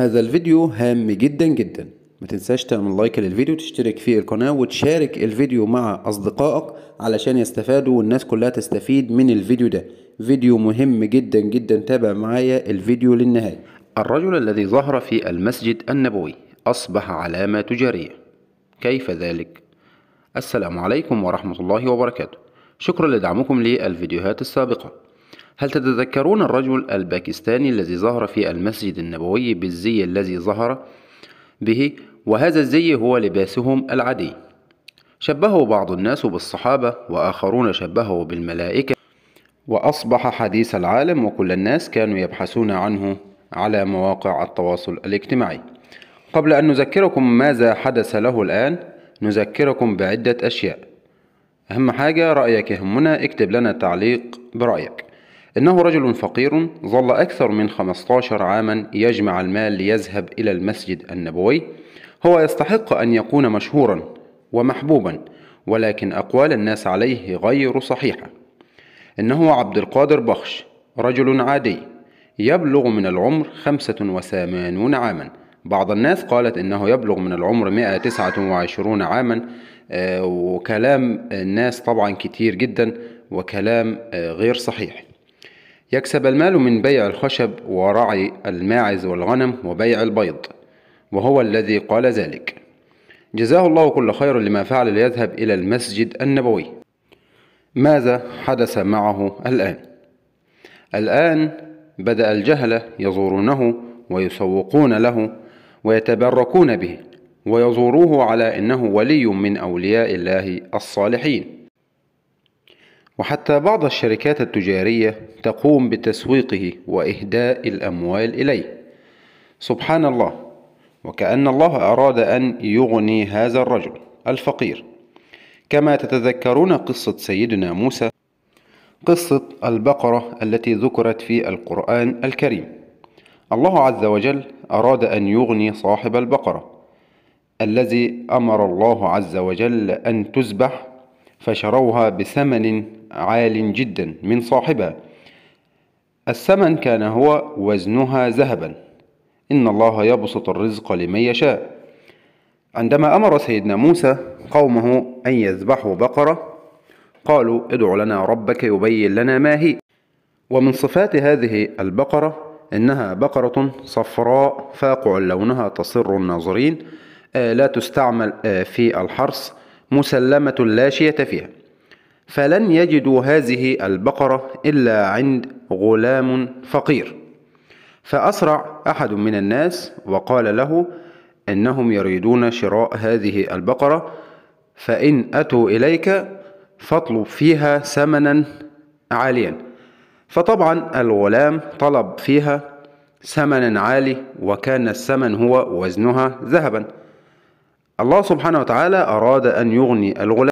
هذا الفيديو هام جدا جدا ما تنساش تعمل لايك للفيديو تشترك في القناة وتشارك الفيديو مع أصدقائك علشان يستفادوا والناس كلها تستفيد من الفيديو ده فيديو مهم جدا جدا تابع معايا الفيديو للنهاية الرجل الذي ظهر في المسجد النبوي أصبح علامة تجارية كيف ذلك؟ السلام عليكم ورحمة الله وبركاته شكرا لدعمكم للفيديوهات السابقة هل تتذكرون الرجل الباكستاني الذي ظهر في المسجد النبوي بالزي الذي ظهر به وهذا الزي هو لباسهم العادي شبهه بعض الناس بالصحابة وآخرون شبهه بالملائكة وأصبح حديث العالم وكل الناس كانوا يبحثون عنه على مواقع التواصل الاجتماعي قبل أن نذكركم ماذا حدث له الآن نذكركم بعدة أشياء أهم حاجة رأيك يهمنا اكتب لنا تعليق برأيك إنه رجل فقير ظل أكثر من 15 عاما يجمع المال ليذهب إلى المسجد النبوي هو يستحق أن يكون مشهورا ومحبوبا ولكن أقوال الناس عليه غير صحيحة إنه عبد القادر بخش رجل عادي يبلغ من العمر 85 عاما بعض الناس قالت إنه يبلغ من العمر 129 عاما آه، وكلام الناس طبعا كتير جدا وكلام آه، غير صحيح يكسب المال من بيع الخشب ورعي الماعز والغنم وبيع البيض وهو الذي قال ذلك جزاه الله كل خير لما فعل ليذهب إلى المسجد النبوي ماذا حدث معه الآن؟ الآن بدأ الجهلة يزورونه ويسوقون له ويتبركون به ويزوروه على انه ولي من اولياء الله الصالحين وحتى بعض الشركات التجارية تقوم بتسويقه وإهداء الأموال إليه سبحان الله وكأن الله أراد أن يغني هذا الرجل الفقير كما تتذكرون قصة سيدنا موسى قصة البقرة التي ذكرت في القرآن الكريم الله عز وجل أراد أن يغني صاحب البقرة الذي أمر الله عز وجل أن تذبح فشروها بثمن عال جدا من صاحبها الثمن كان هو وزنها ذهبا إن الله يبسط الرزق لمن يشاء عندما أمر سيدنا موسى قومه أن يذبحوا بقرة قالوا ادع لنا ربك يبين لنا ما هي ومن صفات هذه البقرة إنها بقرة صفراء فاقع لونها تصر الناظرين آه، لا تستعمل آه، في الحرث مسلمة لا شية فيها فلن يجدوا هذه البقرة إلا عند غلام فقير فأسرع أحد من الناس وقال له إنهم يريدون شراء هذه البقرة فإن أتوا إليك فاطلب فيها ثمنا عاليا فطبعا الغلام طلب فيها ثمنا عالي وكان الثمن هو وزنها ذهبا الله سبحانه وتعالى أراد أن يغني الغلام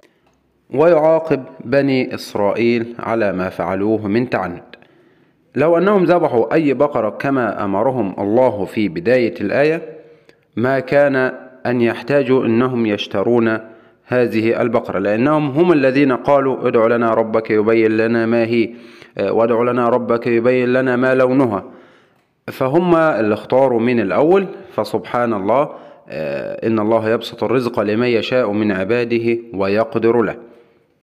ويعاقب بني إسرائيل على ما فعلوه من تعنت لو أنهم ذبحوا أي بقرة كما أمرهم الله في بداية الآية ما كان أن يحتاجوا أنهم يشترون هذه البقرة لأنهم هم الذين قالوا ادع لنا ربك يبين لنا ما هي آه، وادع لنا ربك يبين لنا ما لونها فهم اللي اختاروا من الأول فسبحان الله إن الله يبسط الرزق لمن يشاء من عباده ويقدر له